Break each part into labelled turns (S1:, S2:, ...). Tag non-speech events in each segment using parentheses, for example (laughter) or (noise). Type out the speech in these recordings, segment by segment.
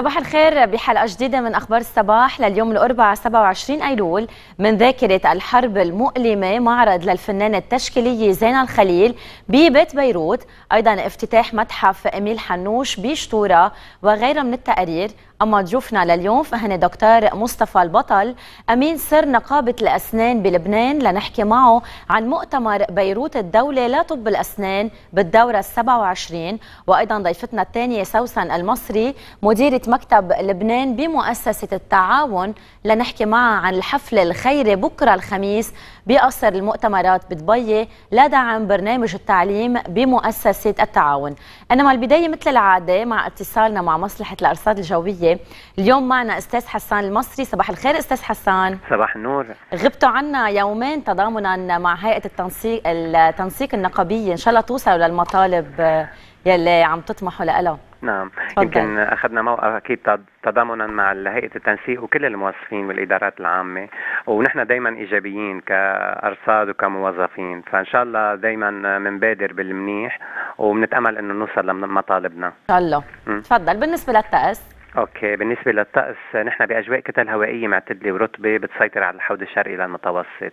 S1: صباح الخير بحلقة جديدة من أخبار الصباح لليوم الأربعاء 27 أيلول من ذاكرة الحرب المؤلمة معرض للفنانة التشكيلية زينة الخليل ببيت بيروت أيضا افتتاح متحف إميل حنوش بشتورة وغيرها من التقارير أما ضيوفنا لليوم فهن دكتور مصطفى البطل أمين سر نقابة الأسنان بلبنان لنحكي معه عن مؤتمر بيروت الدولة لطب الأسنان بالدورة ال 27 وأيضا ضيفتنا الثانية سوسن المصري مديرة مكتب لبنان بمؤسسة التعاون لنحكي معها عن الحفلة الخيري بكرة الخميس بقصر المؤتمرات بدبي لدعم برنامج التعليم بمؤسسة التعاون إنما البداية مثل العادة مع اتصالنا مع مصلحة الأرصاد الجوية العربيه اليوم معنا استاذ حسان المصري صباح الخير استاذ حسان صباح النور غبتوا عنا يومين تضامنا مع هيئه التنسيق التنسيق النقابيه ان شاء الله توصلوا للمطالب يلي عم تطمحوا لها
S2: نعم فضل. يمكن اخذنا موقف اكيد تضامنا مع هيئه التنسيق وكل الموظفين والادارات العامه ونحن دائما ايجابيين كارصاد وكموظفين فان شاء الله دائما بنبادر بالمنيح وبنتامل انه نوصل لمطالبنا ان
S1: شاء الله تفضل بالنسبه للتاس
S2: اوكي بالنسبه للطقس نحن باجواء كتل هوائيه معتدله ورطبه بتسيطر على الحوض الشرقي للمتوسط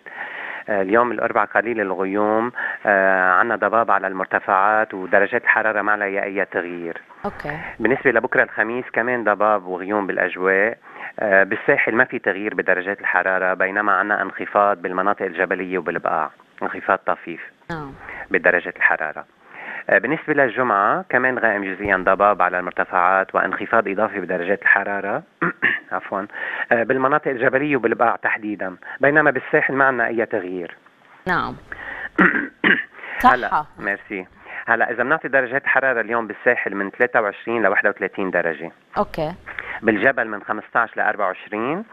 S2: آه، اليوم الأربعاء قليل الغيوم آه، عندنا ضباب على المرتفعات ودرجات الحرارة ما عليها أي تغيير أوكي. بالنسبة لبكرة الخميس كمان ضباب وغيوم بالأجواء آه، بالساحل ما في تغيير بدرجات الحرارة بينما عندنا انخفاض بالمناطق الجبلية وبالبقاع انخفاض طفيف أوه. نعم. بدرجة الحرارة آه، بالنسبة للجمعة كمان غائم جزئيا ضباب على المرتفعات وانخفاض إضافي بدرجات الحرارة (coughs) عفوا آه، بالمناطق الجبلية وبالبقاع تحديدا بينما بالساحل ما عندنا أي تغيير
S1: نعم (coughs) هلا
S2: ميرسي هلا اذا بنعطي درجات حراره اليوم بالساحل من 23 ل 31 درجه اوكي بالجبل من 15 ل 24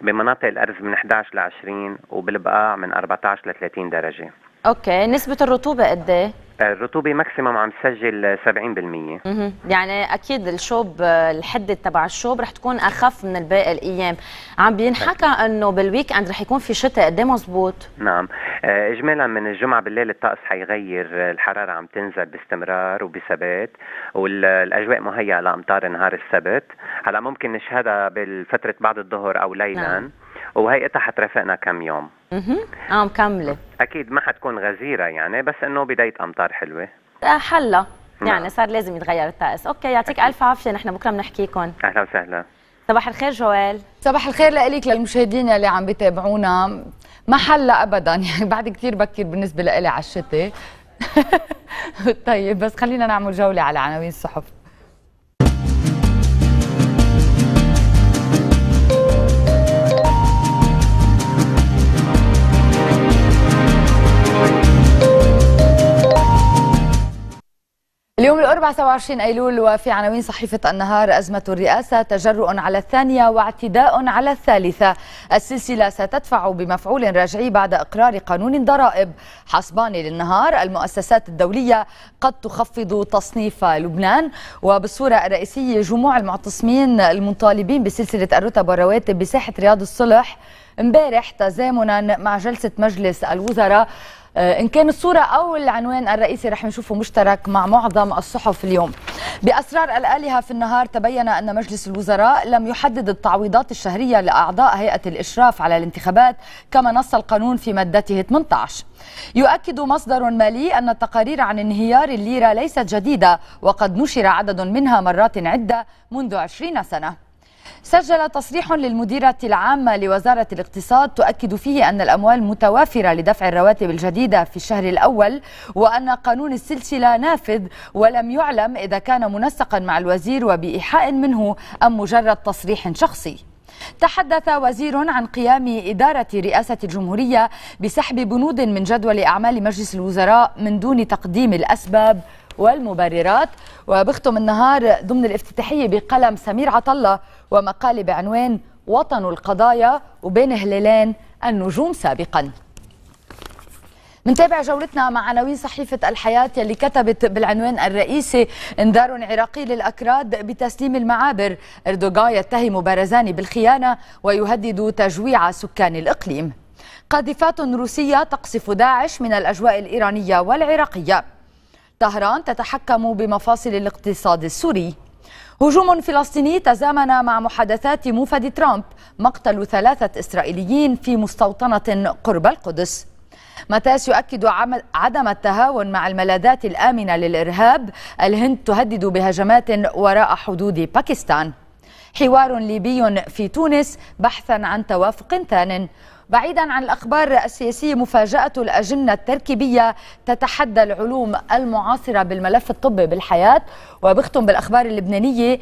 S2: بمناطق الارز من 11 ل 20 وبالبقاع من 14 ل 30 درجه
S1: اوكي نسبه الرطوبه قد ايه
S2: آه، الرطوبة ماكسيمم عم تسجل 70%
S1: مه. يعني أكيد الشوب آه، الحدة تبع الشوب رح تكون أخف من الباقي الأيام عم بينحكى أنه بالويك أند رح يكون في شتاء قد ايه مزبوط
S2: نعم آه، إجمالا من الجمعة بالليل الطقس حيغير الحرارة عم تنزل باستمرار وبثبات والأجواء مهيئة لأمطار نهار السبت هلا ممكن نشهدها بالفترة بعد الظهر أو ليلا نعم. وهي حترافقنا كم يوم
S1: اها اه مكمله
S2: اكيد ما حتكون غزيره يعني بس انه بدايه امطار حلوه
S1: آه، حلا نعم. يعني صار لازم يتغير الطقس اوكي يعطيك الف عافيه نحن بكره بنحكيكم اهلا وسهلا صباح الخير جوال صباح الخير لك للمشاهدين اللي عم بيتابعونا
S3: ما حلا ابدا (laughs) يعني بعد كثير بكير بالنسبه لإلي على الشتاء (laughs) طيب بس خلينا نعمل جوله على عناوين الصحف 24 أيلول وفي عناوين صحيفة النهار أزمة الرئاسة تجرؤ على الثانية واعتداء على الثالثة السلسلة ستدفع بمفعول راجعي بعد إقرار قانون الضرائب حسبان للنهار المؤسسات الدولية قد تخفض تصنيف لبنان وبالصورة الرئيسية جموع المعتصمين المطالبين بسلسلة الرتب والرواتب بساحة رياض الصلح امبارح تزامنا مع جلسة مجلس الوزراء آه، إن كان الصورة أو العنوان الرئيسي رح نشوفه مشترك مع معظم الصحف اليوم بأسرار الآلهة في النهار تبين أن مجلس الوزراء لم يحدد التعويضات الشهرية لأعضاء هيئة الإشراف على الانتخابات كما نص القانون في مادته 18 يؤكد مصدر مالي أن التقارير عن انهيار الليرة ليست جديدة وقد نشر عدد منها مرات عدة منذ 20 سنة سجل تصريح للمديرة العامة لوزارة الاقتصاد تؤكد فيه أن الأموال متوافرة لدفع الرواتب الجديدة في الشهر الأول وأن قانون السلسلة نافذ ولم يعلم إذا كان منسقا مع الوزير وبإيحاء منه أم مجرد تصريح شخصي تحدث وزير عن قيام إدارة رئاسة الجمهورية بسحب بنود من جدول أعمال مجلس الوزراء من دون تقديم الأسباب والمبررات وبختم النهار ضمن الافتتاحية بقلم سمير عطلة ومقال بعنوان وطن القضايا وبين هلالين النجوم سابقاً منتابع جولتنا مع عناوين صحيفة الحياة يلي كتبت بالعنوان الرئيسي انذار عراقي للأكراد بتسليم المعابر اردوغان يتهم بارزاني بالخيانة ويهدد تجويع سكان الإقليم قاذفات روسية تقصف داعش من الأجواء الإيرانية والعراقية طهران تتحكم بمفاصل الاقتصاد السوري هجوم فلسطيني تزامن مع محادثات موفد ترامب مقتل ثلاثة إسرائيليين في مستوطنة قرب القدس متاس يؤكد عدم التهاون مع الملاذات الآمنة للإرهاب الهند تهدد بهجمات وراء حدود باكستان حوار ليبي في تونس بحثا عن توافق ثان بعيدا عن الأخبار السياسية مفاجأة الأجنة التركيبية تتحدى العلوم المعاصرة بالملف الطبي بالحياة وبختم بالأخبار اللبنانية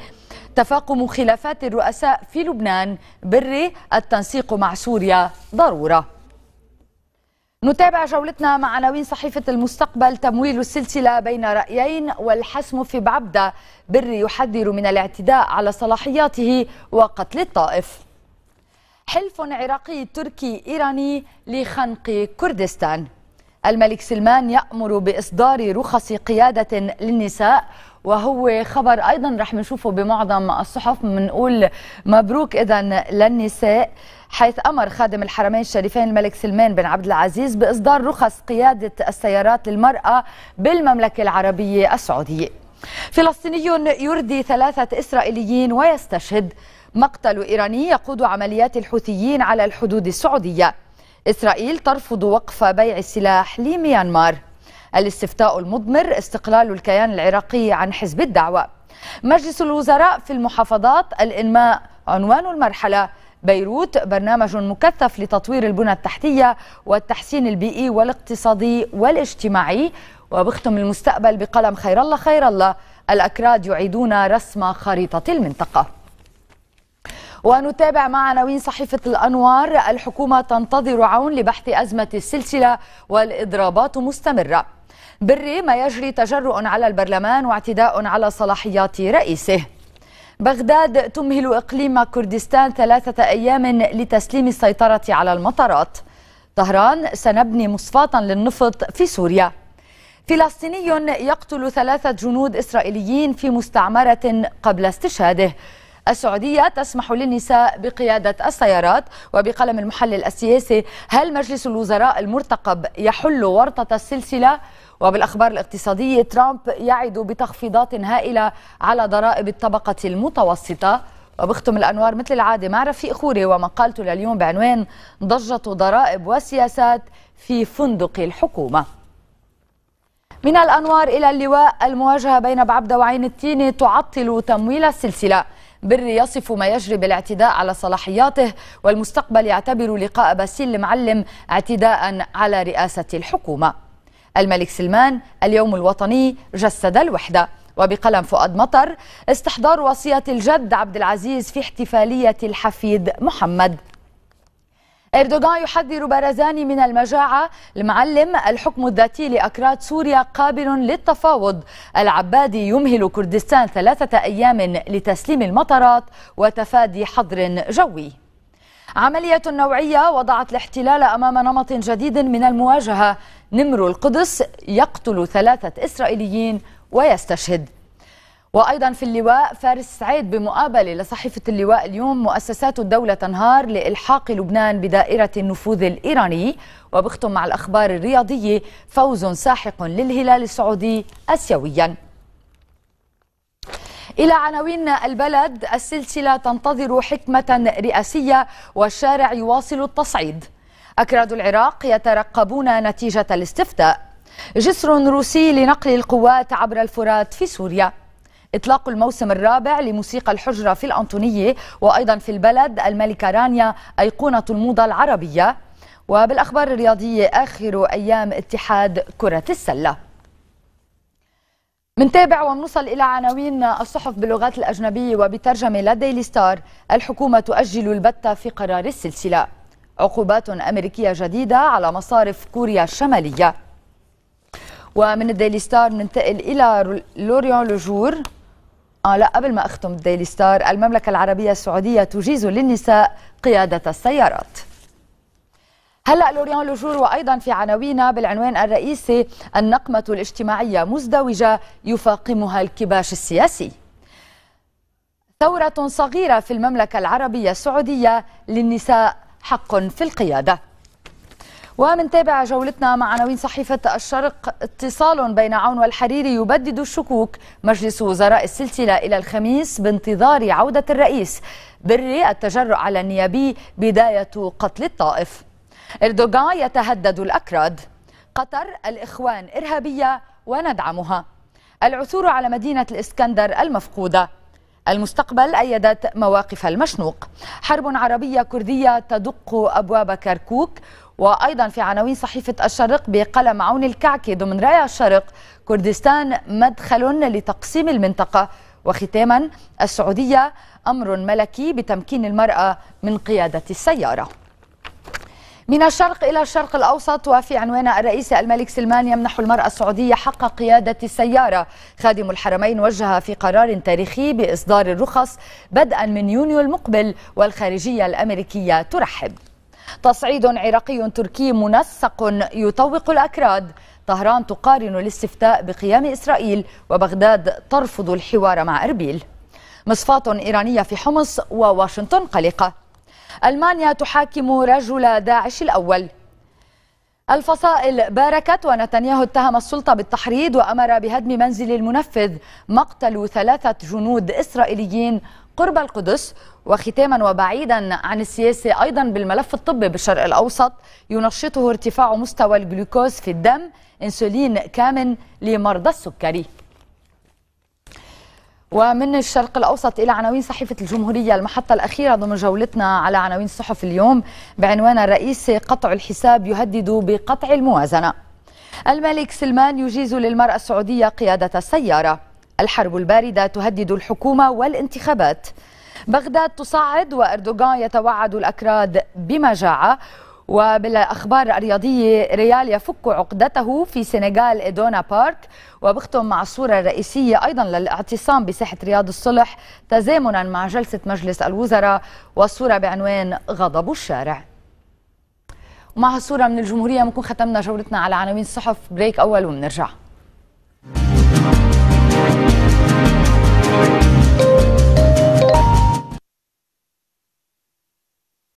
S3: تفاقم خلافات الرؤساء في لبنان بري التنسيق مع سوريا ضروره نتابع جولتنا مع عناوين صحيفة المستقبل تمويل السلسلة بين رأيين والحسم في بعبدة بري يحذر من الاعتداء على صلاحياته وقتل الطائف حلف عراقي تركي إيراني لخنق كردستان الملك سلمان يأمر بإصدار رخص قيادة للنساء وهو خبر أيضا رح نشوفه بمعظم الصحف بنقول مبروك إذا للنساء حيث أمر خادم الحرمين الشريفين الملك سلمان بن عبد العزيز بإصدار رخص قيادة السيارات للمرأة بالمملكة العربية السعودية فلسطيني يردي ثلاثة إسرائيليين ويستشهد مقتل إيراني يقود عمليات الحوثيين على الحدود السعودية إسرائيل ترفض وقف بيع السلاح لميانمار الاستفتاء المضمر استقلال الكيان العراقي عن حزب الدعوة مجلس الوزراء في المحافظات الإنماء عنوان المرحلة بيروت برنامج مكثف لتطوير البنى التحتية والتحسين البيئي والاقتصادي والاجتماعي وبختم المستقبل بقلم خير الله خير الله الأكراد يعيدون رسم خريطة المنطقة ونتابع مع عناوين صحيفة الأنوار الحكومة تنتظر عون لبحث أزمة السلسلة والإضرابات مستمرة بري ما يجري تجرؤ على البرلمان واعتداء على صلاحيات رئيسه بغداد تمهل إقليم كردستان ثلاثة أيام لتسليم السيطرة على المطارات طهران سنبني مصفاة للنفط في سوريا فلسطيني يقتل ثلاثة جنود إسرائيليين في مستعمرة قبل استشهاده السعودية تسمح للنساء بقيادة السيارات وبقلم المحلل السياسي هل مجلس الوزراء المرتقب يحل ورطة السلسلة؟ وبالأخبار الاقتصادية ترامب يعد بتخفيضات هائلة على ضرائب الطبقة المتوسطة وبختم الأنوار مثل العادة مع رفيق خوري ومقالته لليوم بعنوان ضجة ضرائب وسياسات في فندق الحكومة من الأنوار إلى اللواء المواجهة بين بعبدة وعين التينة تعطل تمويل السلسلة بري يصف ما يجري بالاعتداء على صلاحياته والمستقبل يعتبر لقاء باسيل المعلم اعتداء على رئاسة الحكومة الملك سلمان اليوم الوطني جسد الوحدة وبقلم فؤاد مطر استحضار وصية الجد عبد العزيز في احتفالية الحفيد محمد إردوغان يحذر بارزاني من المجاعة المعلم الحكم الذاتي لأكراد سوريا قابل للتفاوض العبادي يمهل كردستان ثلاثة أيام لتسليم المطارات وتفادي حظر جوي عملية نوعية وضعت الاحتلال أمام نمط جديد من المواجهة نمر القدس يقتل ثلاثة إسرائيليين ويستشهد وأيضا في اللواء فارس سعيد بمقابلة لصحيفة اللواء اليوم مؤسسات الدولة تنهار لإلحاق لبنان بدائرة النفوذ الإيراني وبختم مع الأخبار الرياضية فوز ساحق للهلال السعودي أسيوياً إلى عناوين البلد السلسلة تنتظر حكمة رئاسية والشارع يواصل التصعيد أكراد العراق يترقبون نتيجة الاستفتاء جسر روسي لنقل القوات عبر الفرات في سوريا إطلاق الموسم الرابع لموسيقى الحجرة في الأنطونية وأيضا في البلد الملكة رانيا أيقونة الموضة العربية وبالأخبار الرياضية آخر أيام اتحاد كرة السلة منتابع ومنوصل إلى عناوين الصحف باللغات الأجنبية وبترجمة لديلي ستار الحكومة تؤجل البتة في قرار السلسلة عقوبات أمريكية جديدة على مصارف كوريا الشمالية ومن الديلي ستار ننتقل إلى لوريون لجور اه لا قبل ما اختم الديلي ستار المملكه العربيه السعوديه تجيز للنساء قياده السيارات هلا لوريان لوجور وايضا في عناوينا بالعنوان الرئيسي النقمه الاجتماعيه مزدوجه يفاقمها الكباش السياسي ثوره صغيره في المملكه العربيه السعوديه للنساء حق في القياده ومنتابع جولتنا مع عناوين صحيفة الشرق اتصال بين عون والحريري يبدد الشكوك مجلس وزراء السلسلة إلى الخميس بانتظار عودة الرئيس بري التجرؤ على النيابي بداية قتل الطائف إردوغان يتهدد الأكراد قطر الإخوان إرهابية وندعمها العثور على مدينة الإسكندر المفقودة المستقبل أيدت مواقف المشنوق حرب عربية كردية تدق أبواب كركوك وأيضا في عناوين صحيفة الشرق بقلم عون الكعكي ضمن رأي الشرق كردستان مدخل لتقسيم المنطقة وختاما السعودية أمر ملكي بتمكين المرأة من قيادة السيارة من الشرق إلى الشرق الأوسط وفي عنوان الرئيس الملك سلمان يمنح المرأة السعودية حق قيادة السيارة خادم الحرمين وجه في قرار تاريخي بإصدار الرخص بدءا من يونيو المقبل والخارجية الأمريكية ترحب تصعيد عراقي تركي منسق يطوق الأكراد طهران تقارن الاستفتاء بقيام إسرائيل وبغداد ترفض الحوار مع أربيل مصفاة إيرانية في حمص وواشنطن قلقة ألمانيا تحاكم رجل داعش الأول الفصائل باركت ونتنياهو اتهم السلطة بالتحريض وأمر بهدم منزل المنفذ مقتل ثلاثة جنود إسرائيليين قرب القدس وختاما وبعيدا عن السياسة أيضا بالملف الطبي بالشرق الأوسط ينشطه ارتفاع مستوى الجلوكوز في الدم انسولين كامن لمرضى السكري ومن الشرق الأوسط إلى عناوين صحيفة الجمهورية المحطة الأخيرة ضمن جولتنا على عناوين الصحف اليوم بعنوان الرئيس قطع الحساب يهدد بقطع الموازنة الملك سلمان يجيز للمرأة السعودية قيادة السيارة الحرب الباردة تهدد الحكومة والانتخابات بغداد تصعد وأردوغان يتوعد الأكراد بمجاعة وبالاخبار الرياضيه ريال يفك عقدته في سنغال ادونا بارك وبختم مع الصوره الرئيسيه ايضا للاعتصام بساحه رياض الصلح تزامنا مع جلسه مجلس الوزراء والصوره بعنوان غضب الشارع ومع الصوره من الجمهوريه بنكون ختمنا جولتنا على عناوين الصحف بريك اول وبنرجع